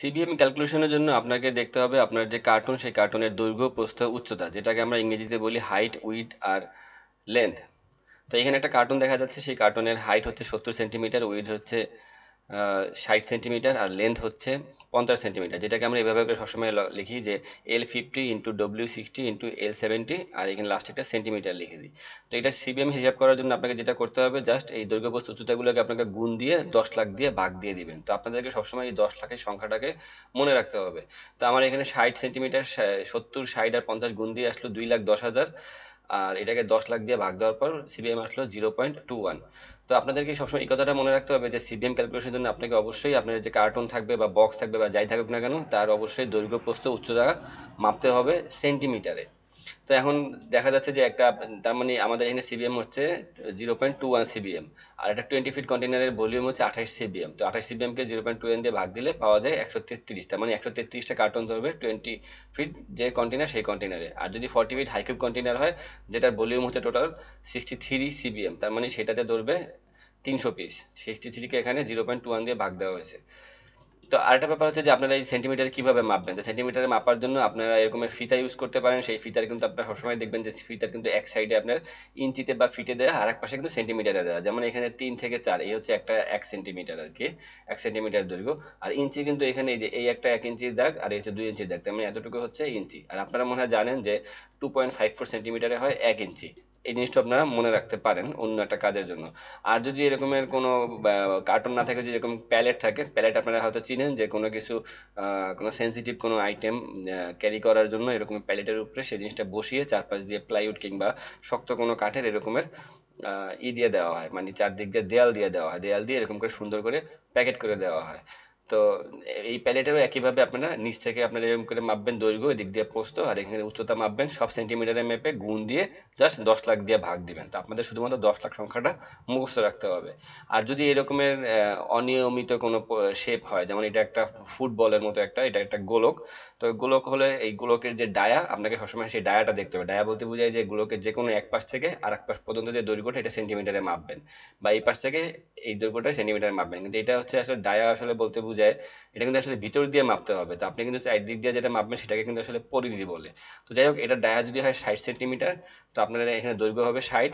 CBM ক্যালকুলেশনের জন্য আপনাকে দেখতে হবে আপনার যে কার্টুন সেই কার্টুনের দৈর্ঘ্য প্রস্থ উচ্চতা যেটাকে আমরা ইংরেজিতে বলি হাইট উইথ আর লেন্থ তো এখানে একটা কার্টুন দেখা যাচ্ছে সেই কার্টুনের হাইট হচ্ছে সত্তর সেন্টিমিটার উইথ হচ্ছে ষাট সেন্টিমিটার আর লেন্থ হচ্ছে পঞ্চাশ সেন্টিমিটার যেটাকে আমরা এভাবে করে সবসময় লিখি যে L fifty into W sixty into L seventy আর এখানে লাস্ট একটা সেন্টিমিটার লিখে দিই তো এটা সিবিএম হিসাব করার জন্য আপনাকে যেটা করতে হবে জাস্ট এই দৈর্ঘ্যবস্তু উচ্চতাগুলোকে আপনাকে গুণ দিয়ে দশ লাখ দিয়ে ভাগ দিয়ে দিবেন তো আপনাদেরকে সবসময় এই দশ লাখের সংখ্যাটাকে মনে রাখতে হবে তো আমার এখানে ষাট সেন্টিমিটার সত্তর ষাট আর পঞ্চাশ গুণ দিয়ে আসলো দুই লাখ দশ হাজার আর এটাকে দশ লাখ দিয়ে ভাগ দেওয়ার পর সিবিএম আসলো জিরো পয়েন্ট টু ওয়ান তো আপনাদেরকে সবসময় এই কথাটা মনে রাখতে হবে যে সিবিএম ক্যালকুলেশনের জন্য আপনাকে অবশ্যই আপনার যে কার্টুন থাকবে বা বক্স থাকবে বা যাই থাকুক না কেন তার অবশ্যই দৈর্ঘ্য প্রস্থ উচ্চতা মাপতে হবে সেন্টিমিটারে তো এখন দেখা যাচ্ছে যে একটা তার মানে আমাদের এখানে সিবিএম হচ্ছে zero point two one C B M আর একটা টোয়েন্টি ফিট কন্টেনারের ভলিউম হচ্ছে আঠাশ সিবিএম তো আঠাশ সিবিএম কে জিরো পয়েন্ট টু ওয়ান দিয়ে ভাগ দিলে পাওয়া যায় একশো তেত্রিশ তার মানে একশো তেত্রিশটা কার্টন ধরবে টোয়েন্টি ফিট যে কন্টেনার সেই কন্টেনারে আর যদি ফর্টি ফিট হাইকিউব কন্টেনার হয় যেটার ভলিউম হচ্ছে টোটাল সিক্সটি থ্রি সিবিএম তার মানে সেটাতে ধরবে তিনশো পিস সিক্সটি থ্রিকে এখানে জিরো পয়েন্ট টু ওয়ান দিয়ে ভাগ দেওয়া হয়েছে তো আরেকটা ব্যাপার হচ্ছে যে আপনারা এই সেন্টিমিটার কিভাবে মাপবেন তো সেন্টিমিটার মাপার জন্য আপনারা এরকম ফিতা ইউজ করতে পারেন সেই ফিতার কিন্তু আপনারা সবসময় দেখবেন যে ফিতার কিন্তু এক সাইডে আপনার ইঞ্চিতে বা ফিটে দেওয়া আর এক পাশে কিন্তু সেন্টিমিটারে দেওয়া যেমন এখানে তিন থেকে চার এই হচ্ছে একটা এক সেন্টিমিটার আর কি এক সেন্টিমিটার দৈর্ঘ্য আর ইঞ্চি কিন্তু এখানে এই যে এই একটা এক ইঞ্চির দাগ আর এই হচ্ছে দুই ইঞ্চির দাগ তার মানে এতটুকু হচ্ছে ইঞ্চি আর আপনারা মনে হয় জানেন যে টু পয়েন্ট ফাইভ ফোর সেন্টিমিটারে হয় এক ইঞ্চি এই জিনিসটা আপনারা মনে রাখতে পারেন অন্য একটা কাজের জন্য আর যদি এরকমের কোনো কার্টুন না থাকে যদি এরকম প্যালেট থাকে প্যালেট আপনারা হয়তো চিনেন যে কোনো কিছু কোনো সেন্সিটিভ কোনো আইটেম ক্যারি করার জন্য এরকম প্যালেটের উপরে সেই জিনিসটা বসিয়ে চারপাশ দিয়ে প্লাইউড কিংবা শক্ত কোনো কাঠের এরকমের ই দিয়ে দেওয়া হয় মানে চারদিক দিয়ে দেয়াল দিয়ে দেওয়া হয় দেয়াল দিয়ে এরকম করে সুন্দর করে প্যাকেট করে দেওয়া হয় তো এই প্যালেটেরও একইভাবে আপনারা নিচ থেকে আপনারা এরকম করে মাপবেন দৈর্ঘ্য এদিক দিয়ে পোস্ত আর এখানে উচ্চতা মাপবেন সব সেন্টিমিটারে মেপে গুণ দিয়ে জাস্ট দশ লাখ দিয়ে ভাগ দিবেন তো আপনাদের শুধুমাত্র দশ লাখ সংখ্যাটা মুখস্থ রাখতে হবে আর যদি এরকমের অনিয়মিত কোনো শেপ হয় যেমন এটা একটা ফুটবলের মতো একটা এটা একটা গোলক তো গোলক হলে এই গোলকের যে ডায়া আপনাকে সবসময় সেই ডায়াটা দেখতে হবে ডায়া বলতে বোঝায় যে গোলকের যে কোনো এক পাশ থেকে আর এক পাশ পর্যন্ত যে দৈর্ঘ্যটা এটা সেন্টিমিটারে মাপবেন বা এই পাশ থেকে এই দৈর্ঘ্যটা সেন্টিমিটারে মাপবেন কিন্তু এটা হচ্ছে আসলে ডায়া আসলে বলতে বুঝে বোঝায় এটা কিন্তু আসলে ভিতর দিয়ে মাপতে হবে তো আপনি কিন্তু সাইড দিক দিয়ে যেটা মাপবেন সেটাকে কিন্তু আসলে পরিধি বলে তো যাই হোক এটা ডায়া যদি হয় ষাট সেন্টিমিটার তো আপনার এখানে দৈর্ঘ্য হবে ষাট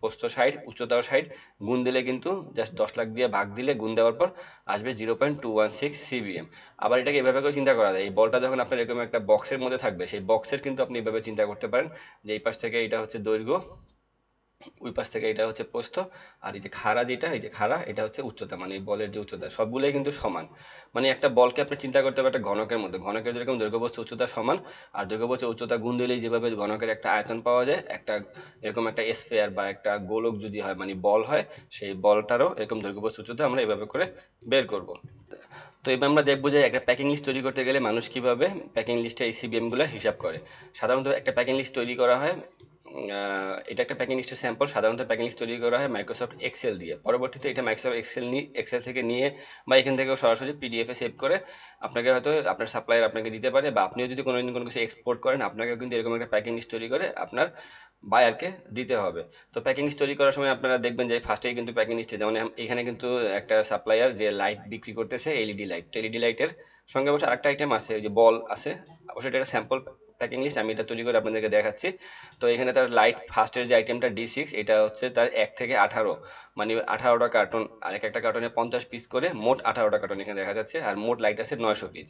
প্রস্থ ষাট উচ্চতাও ষাট গুণ দিলে কিন্তু জাস্ট দশ লাখ দিয়ে ভাগ দিলে গুণ দেওয়ার পর আসবে zero point two one six C B M আবার এটাকে এভাবে করে চিন্তা করা যায় এই বলটা যখন আপনার এরকম একটা বক্সের মধ্যে থাকবে সেই বক্সের কিন্তু আপনি এভাবে চিন্তা করতে পারেন যে এই পাশ থেকে এটা হচ্ছে দৈর্ঘ্য ওই পাশ থেকে এটা হচ্ছে প্রস্থ আর এই যে খাড়া যেটা এই যে খাড়া এটা হচ্ছে উচ্চতা মানে বলের যে উচ্চতা সবগুলোই কিন্তু সমান মানে একটা বলকে আপনি চিন্তা করতে হবে একটা ঘনকের মধ্যে ঘনকের যেরকম দৈর্ঘ্যবস্তু উচ্চতা সমান আর দৈর্ঘ্যবস্তু উচ্চতা গুণ দিলেই যেভাবে ঘনকের একটা আয়তন পাওয়া যায় একটা এরকম একটা স্পেয়ার বা একটা গোলক যদি হয় মানে বল হয় সেই বলটারও এরকম দৈর্ঘ্যবস্তু উচ্চতা আমরা এভাবে করে বের করব তো এবার আমরা দেখবো যে একটা প্যাকিং লিস্ট তৈরি করতে গেলে মানুষ কিভাবে প্যাকিং লিস্টে এই সিবিএমগুলো হিসাব করে সাধারণত একটা প্যাকিং লিস্ট তৈরি করা হয় এটা একটা প্যাকিং লিস্টের স্যাম্পল সাধারণত প্যাকিং লিস্ট তৈরি করা হয় মাইক্রোসফট এক্সেল দিয়ে পরবর্তীতে এটা মাইক্রোসফট এক্সেল নিয়ে এক্সেল থেকে নিয়ে বা এখান থেকেও সরাসরি পিডিএফে সেভ করে আপনাকে হয়তো আপনার সাপ্লায়ার আপনাকে দিতে পারে বা আপনিও যদি কোনো দিন কোনো কিছু এক্সপোর্ট করেন আপনাকেও কিন্তু এরকম একটা প্যাকিং লিস্ট তৈরি করে আপনার বায়ারকে দিতে হবে তো প্যাকিং লিস্ট তৈরি করার সময় আপনারা দেখবেন যে ফার্স্টেই কিন্তু প্যাকিং লিস্টে যেমন এখানে কিন্তু একটা সাপ্লায়ার যে লাইট বিক্রি করতেছে এলইডি লাইট এলইডি লাইটের সঙ্গে অবশ্য আরেকটা আইটেম আছে ওই যে বল আছে অবশ্যই এটা একটা স্যাম্পল ট্যাক ইংলিশ আমি এটা তৈরি করে আপনাদেরকে দেখাচ্ছি তো এখানে তার লাইট ফার্স্টের যে আইটেমটা ডি সিক্স এটা হচ্ছে তার এক থেকে আঠারো মানে আঠারোটা কার্টুন আর এক একটা কার্টনে পঞ্চাশ পিস করে মোট আঠারোটা কার্টুন এখানে দেখা যাচ্ছে আর মোট লাইট আছে নয়শো পিস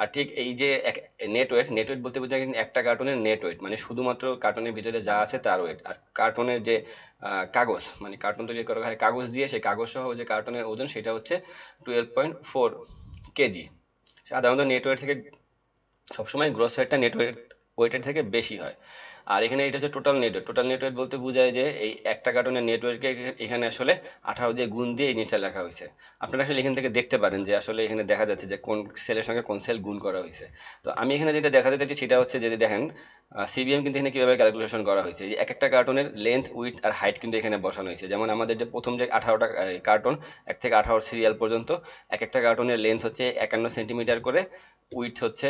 আর ঠিক এই যে নেট ওয়েট নেট ওয়েট বলতে বলতে একটা কার্টনের নেট ওয়েট মানে শুধুমাত্র কার্টনের ভিতরে যা আছে তার ওয়েট আর কার্টনের যে কাগজ মানে কার্টন তৈরি করা হয় কাগজ দিয়ে সেই কাগজ সহ যে কার্টনের ওজন সেটা হচ্ছে টুয়েলভ পয়েন্ট ফোর কেজি সাধারণত নেটওয়ার্ক থেকে সবসময় গ্রোস রেটটা নেটওয়ার্ক ওয়েটের থেকে বেশি হয় আর এখানে এটা হচ্ছে টোটাল নেটওয়ার্ক টোটাল নেটওয়ার্ক বলতে বোঝায় যে এই একটা কার্টুনের নেটওয়ার্কে এখানে আসলে আঠারো দিয়ে গুণ দিয়ে এই জিনিসটা লেখা হয়েছে আপনারা আসলে এখান থেকে দেখতে পারেন যে আসলে এখানে দেখা যাচ্ছে যে কোন সেলের সঙ্গে কোন সেল গুণ করা হয়েছে তো আমি এখানে যেটা দেখা চাইছি সেটা হচ্ছে যদি দেখেন সিবিএম কিন্তু এখানে কীভাবে ক্যালকুলেশন করা হয়েছে এক একটা কার্টনের লেন্থ উইথ আর হাইট কিন্তু এখানে বসানো হয়েছে যেমন আমাদের যে প্রথম যে আঠারোটা কার্টন এক থেকে আঠারো সিরিয়াল পর্যন্ত এক একটা কার্টনের লেন্থ হচ্ছে একান্ন সেন্টিমিটার করে উইথ হচ্ছে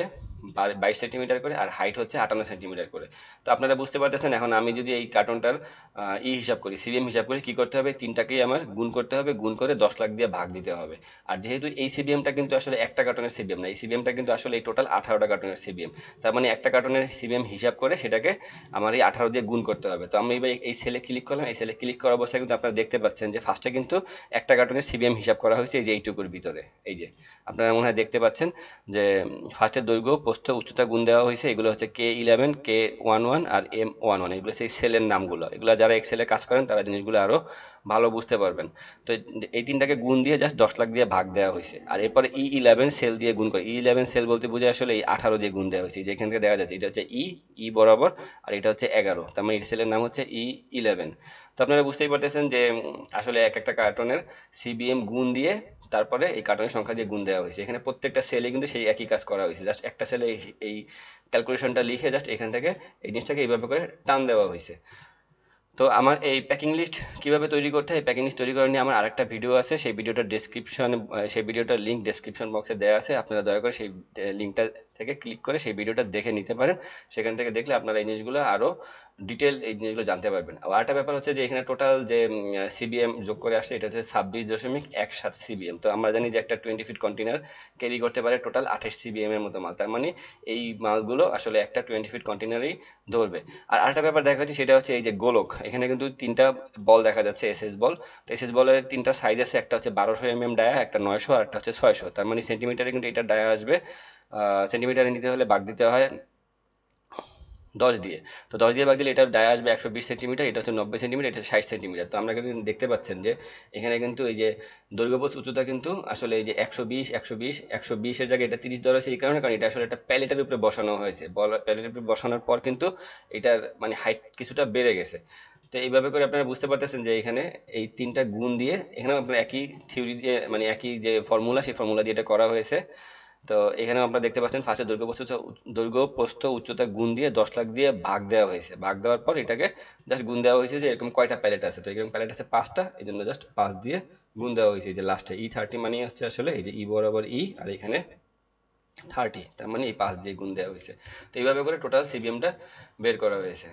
বাইশ সেন্টিমিটার করে আর হাইট হচ্ছে আটান্ন সেন্টিমিটার করে তো আপনারা বুঝতে পারতেছেন এখন আমি যদি এই কার্টনটার ই হিসাব করি সিবিএম হিসাব করি কি করতে হবে তিনটাকেই আমার গুণ করতে হবে গুণ করে দশ লাখ দিয়ে ভাগ দিতে হবে আর যেহেতু এই সিবিএমটা কিন্তু আসলে একটা কার্টনের সিবিএম না এই সিবিএমটা কিন্তু আসলে এই টোটাল আঠারোটা কার্টনের সিবিএম তার মানে একটা কার্টনের সিবিএম হিসাব হিসাব করে সেটাকে আমার এই আঠারো দিয়ে গুণ করতে হবে তো আমি এবার এই সেলে ক্লিক করলাম এই সেলে ক্লিক করা অবস্থায় কিন্তু আপনারা দেখতে পাচ্ছেন যে ফার্স্টে কিন্তু একটা কার্টুনের সিবিএম হিসাব করা হয়েছে এই যে এইটুকুর ভিতরে এই যে আপনারা মনে হয় দেখতে পাচ্ছেন যে ফার্স্টের দৈর্ঘ্য প্রস্থ উচ্চতা গুণ দেওয়া হয়েছে এগুলো হচ্ছে K eleven K one one আর এম ওয়ান ওয়ান এগুলো সেই সেলের নামগুলো এগুলো যারা এক্সেলে কাজ করেন তারা জিনিসগুলো আরও ভালো বুঝতে পারবেন তো এই তিনটাকে গুণ দিয়ে জাস্ট দশ লাখ দিয়ে ভাগ দেওয়া হয়েছে আর এরপরে ই ইলেভেন সেল দিয়ে গুণ করে ই ইলেভেন সেল বলতে বুঝে আসলে এই আঠারো দিয়ে গুণ দেওয়া হয়েছে যেখান থেকে দেখা যাচ্ছে এটা হচ্ছে ই e, ই e বরাবর আর এটা হচ্ছে এগারো তার মানে এই সেলের নাম হচ্ছে ই e ইলেভেন তো আপনারা বুঝতেই পারতেছেন যে আসলে এক একটা কার্টনের সিবিএম গুণ দিয়ে তারপরে এই কার্টনের সংখ্যা দিয়ে গুণ দেওয়া হয়েছে এখানে প্রত্যেকটা সেলে কিন্তু সেই একই কাজ করা হয়েছে জাস্ট একটা সেলে এই ক্যালকুলেশনটা লিখে জাস্ট এখান থেকে এই জিনিসটাকে এইভাবে করে টান দেওয়া হয়েছে তো আমার এই প্যাকিং লিস্ট কিভাবে তৈরি করতে হয় প্যাকিং লিস্ট তৈরি করা নিয়ে আমার আরেকটা ভিডিও আছে সেই ভিডিওটা ডিসক্রিপশন সেই ভিডিওটার লিঙ্ক ডিসক্রিপশন বক্সে দেওয়া আছে আপনারা দয়া করে সেই লিঙ্কটা থেকে ক্লিক করে সেই ভিডিওটা দেখে নিতে পারেন সেখান থেকে দেখলে আপনারা এই জিনিসগুলো আরও ডিটেল এই জিনিসগুলো জানতে পারবেন আর একটা ব্যাপার হচ্ছে যে এখানে টোটাল যে সিবিএম যোগ করে আসছে এটা হচ্ছে ছাব্বিশ দশমিক এক সাত সিবিএম তো আমরা জানি যে একটা টোয়েন্টি ফিট কন্টেনার ক্যারি করতে পারে টোটাল আঠাশ সিবিএম এর মতো মাল তার মানে এই মালগুলো আসলে একটা টোয়েন্টি ফিট কন্টেনারেই ধরবে আর আরেকটা ব্যাপার দেখা যাচ্ছে সেটা হচ্ছে এই যে গোলক এখানে কিন্তু তিনটা বল দেখা যাচ্ছে এস এস বল তো এস এস বলের তিনটা সাইজ আছে একটা হচ্ছে বারোশো এম এম ডায়া একটা নয়শো আর একটা হচ্ছে ছয়শো তার মানে সেন্টিমিটারে কিন্তু এটা ডায়া আসবে সেন্টিমিটারে নিতে হলে বাগ দিতে হয় দশ দিয়ে তো দশ দিয়ে বাগ দিলে এটা ডায় আসবে একশো বিশ সেন্টিমিটার এটা হচ্ছে নব্বই সেন্টিমিটার এটা ষাট সেন্টিমিটার তো আমরা কিন্তু দেখতে পাচ্ছেন যে এখানে কিন্তু এই যে দৈর্ঘ্যপোষ উচ্চতা কিন্তু আসলে এই যে একশো বিশ একশো বিশ একশো বিশের জায়গায় এটা তিরিশ ধরা আছে এই কারণে কারণ এটা আসলে একটা প্যালেটের উপরে বসানো হয়েছে প্যালেটের উপরে বসানোর পর কিন্তু এটার মানে হাইট কিছুটা বেড়ে গেছে তো এইভাবে করে আপনারা বুঝতে পারতেছেন যে এখানে এই তিনটা গুণ দিয়ে এখানে আপনার একই থিওরি দিয়ে মানে একই যে ফর্মুলা সেই ফর্মুলা দিয়ে এটা করা হয়েছে তো এখানে আপনারা দেখতে পাচ্ছেন ফার্স্টে দৈর্ঘ্য প্রস্থ দৈর্ঘ্য প্রস্থ উচ্চতা গুণ দিয়ে দশ লাখ দিয়ে ভাগ দেওয়া হয়েছে ভাগ দেওয়ার পর এটাকে জাস্ট গুণ দেওয়া হয়েছে যে এরকম কয়টা প্যালেট আছে তো এরকম প্যালেট আছে পাঁচটা এই জন্য জাস্ট পাঁচ দিয়ে গুণ দেওয়া হয়েছে যে লাস্টে ই থার্টি মানে হচ্ছে আসলে এই যে ই e বরাবর ই e আর এখানে থার্টি তার মানে এই পাঁচ দিয়ে গুণ দেওয়া হয়েছে তো এইভাবে করে টোটাল সিবিএমটা বের করা হয়েছে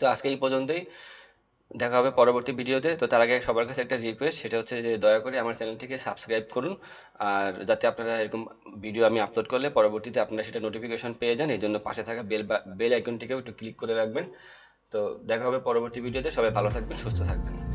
তো আজকে এই পর্যন্তই দেখা হবে পরবর্তী ভিডিওতে তো তার আগে সবার কাছে একটা রিকোয়েস্ট সেটা হচ্ছে যে দয়া করে আমার চ্যানেলটিকে সাবস্ক্রাইব করুন আর যাতে আপনারা এরকম ভিডিও আমি আপলোড করলে পরবর্তীতে আপনারা সেটা নোটিফিকেশন পেয়ে যান এই জন্য পাশে থাকা বেল বেল আইকনটিকেও একটু ক্লিক করে রাখবেন তো দেখা হবে পরবর্তী ভিডিওতে সবাই ভালো থাকবেন সুস্থ থাকবেন